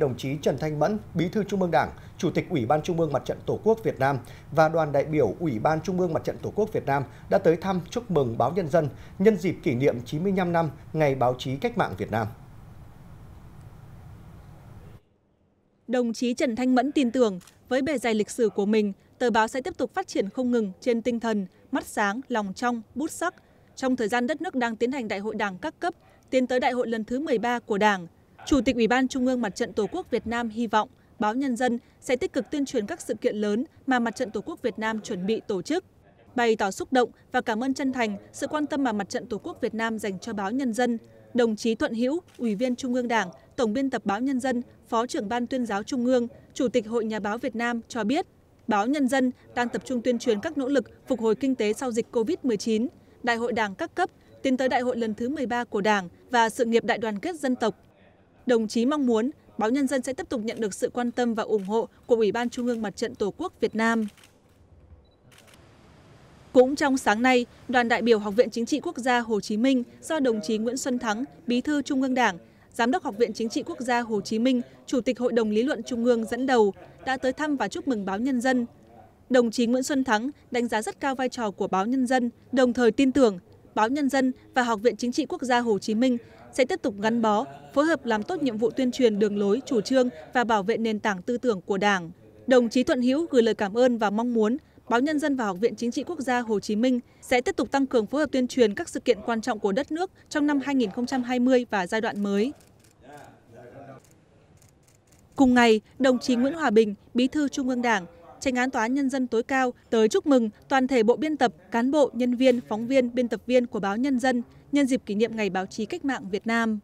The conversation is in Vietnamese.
đồng chí Trần Thanh Mẫn, Bí thư Trung ương Đảng, Chủ tịch Ủy ban Trung ương Mặt trận Tổ quốc Việt Nam và đoàn đại biểu Ủy ban Trung ương Mặt trận Tổ quốc Việt Nam đã tới thăm chúc mừng báo Nhân dân nhân dịp kỷ niệm 95 năm Ngày báo chí cách mạng Việt Nam. Đồng chí Trần Thanh Mẫn tin tưởng, với bề dày lịch sử của mình, tờ báo sẽ tiếp tục phát triển không ngừng trên tinh thần, mắt sáng, lòng trong, bút sắc. Trong thời gian đất nước đang tiến hành đại hội đảng các cấp, tiến tới đại hội lần thứ 13 của đảng – chủ tịch ủy ban trung ương mặt trận tổ quốc việt nam hy vọng báo nhân dân sẽ tích cực tuyên truyền các sự kiện lớn mà mặt trận tổ quốc việt nam chuẩn bị tổ chức bày tỏ xúc động và cảm ơn chân thành sự quan tâm mà mặt trận tổ quốc việt nam dành cho báo nhân dân đồng chí thuận hữu ủy viên trung ương đảng tổng biên tập báo nhân dân phó trưởng ban tuyên giáo trung ương chủ tịch hội nhà báo việt nam cho biết báo nhân dân đang tập trung tuyên truyền các nỗ lực phục hồi kinh tế sau dịch covid 19 đại hội đảng các cấp tiến tới đại hội lần thứ 13 của đảng và sự nghiệp đại đoàn kết dân tộc đồng chí mong muốn báo nhân dân sẽ tiếp tục nhận được sự quan tâm và ủng hộ của ủy ban trung ương mặt trận tổ quốc việt nam cũng trong sáng nay, đoàn đại biểu Học viện Chính trị Quốc gia Hồ Chí Minh do đồng chí Nguyễn Xuân Thắng, Bí thư Trung ương Đảng, Giám đốc Học viện Chính trị Quốc gia Hồ Chí Minh, Chủ tịch Hội đồng Lý luận Trung ương dẫn đầu đã tới thăm và chúc mừng báo Nhân dân. Đồng chí Nguyễn Xuân Thắng đánh giá rất cao vai trò của báo Nhân dân, đồng thời tin tưởng báo nhân dân và học viện chính trị quốc gia hồ chí minh sẽ tiếp tục gắn bó phối hợp làm tốt nhiệm vụ tuyên truyền đường lối chủ trương và bảo vệ nền tảng tư tưởng của đảng đồng chí thuận hữu gửi lời cảm ơn và mong muốn báo nhân dân và học viện chính trị quốc gia hồ chí minh sẽ tiếp tục tăng cường phối hợp tuyên truyền các sự kiện quan trọng của đất nước trong năm 2020 và giai đoạn mới Cùng ngày, đồng chí Nguyễn Hòa Bình, Bí thư Trung ương Đảng, tranh án tòa án nhân dân tối cao tới chúc mừng toàn thể bộ biên tập cán bộ nhân viên phóng viên biên tập viên của báo nhân dân nhân dịp kỷ niệm ngày báo chí cách mạng việt nam